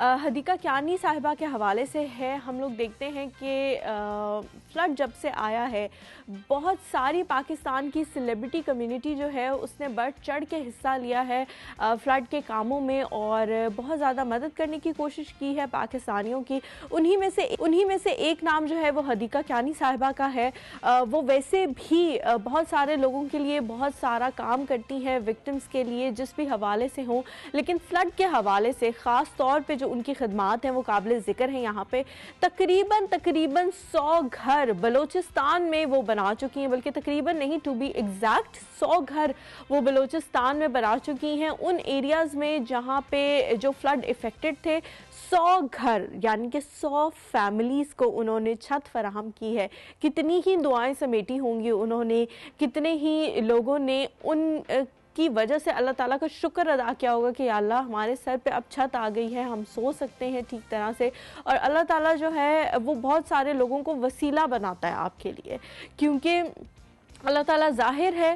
हदीका क्यानी साहिबा के हवाले से है हम लोग देखते हैं कि फ्लड जब से आया है बहुत सारी पाकिस्तान की सेलिब्रिटी कम्युनिटी जो है उसने बढ़ चढ़ के हिस्सा लिया है फ्लड के कामों में और बहुत ज़्यादा मदद करने की कोशिश की है पाकिस्तानियों की उन्हीं में से उन्हीं में से एक नाम जो है वो हदीका क्यानी साहिबा का है वो वैसे भी बहुत सारे लोगों के लिए बहुत सारा काम करती हैं विक्टम्स के लिए जिस भी हवाले से हों लेकिन फ्लड के हवाले से ख़ास तौर पर जो उनकी खदमात हैं वो काबिल ज़िक्र हैं यहाँ पे तकरीबन तकरीबन सौ घर बलोचिस्तान में वो बना चुकी हैं बल्कि तकरीबन नहीं टू बी एग्जैक्ट सौ घर वो बलोचिस्तान में बना चुकी हैं उन एरियाज़ में जहाँ पे जो फ्लड इफ़ेक्टेड थे सौ घर यानी कि सौ फैमिलीज़ को उन्होंने छत फराहम की है कितनी ही दुआएं समेटी होंगी उन्होंने कितने ही लोगों ने उन की वजह से अल्लाह ताला का शुक्र अदा किया होगा कि अल्लाह हमारे सर पे अब छत आ गई है हम सो सकते हैं ठीक तरह से और अल्लाह ताला जो है वो बहुत सारे लोगों को वसीला बनाता है आपके लिए क्योंकि अल्लाह ताला जाहिर है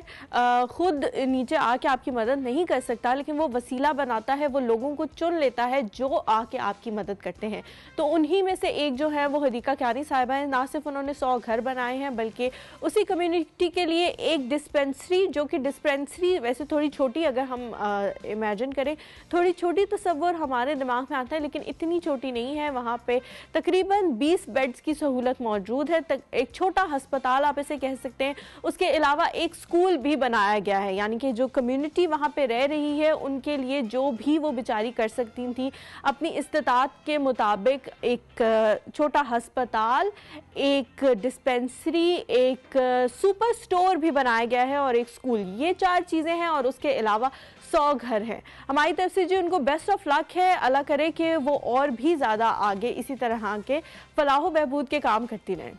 ख़ुद नीचे आके आपकी मदद नहीं कर सकता लेकिन वो वसीला बनाता है वो लोगों को चुन लेता है जो आके आपकी मदद करते हैं तो उन्हीं में से एक जो है वो हदीका क्यारी साहिबा हैं ना सिर्फ उन्होंने सौ घर बनाए हैं बल्कि उसी कम्यूनिटी के लिए एक डिस्पेंसरी जो कि डिस्पेंसरी वैसे थोड़ी छोटी अगर हम इमेजिन करें थोड़ी छोटी तस्वुर हमारे दिमाग में आता है लेकिन इतनी छोटी नहीं है वहाँ पर तकरीबन बीस बेड्स की सहूलत मौजूद है एक छोटा हस्पताल आप इसे कह सकते हैं उसके अलावा एक स्कूल भी बनाया गया है यानी कि जो कम्युनिटी वहाँ पे रह रही है उनके लिए जो भी वो बेचारी कर सकती थी अपनी इस्तात के मुताबिक एक छोटा हस्पताल एक डिस्पेंसरी एक सुपर स्टोर भी बनाया गया है और एक स्कूल ये चार चीज़ें हैं और उसके अलावा सौ घर हैं हमारी तरफ से जी उनको बेस्ट ऑफ लक है अल्लाह करे कि वो और भी ज़्यादा आगे इसी तरह के फलाह बहबूद के काम करती रहें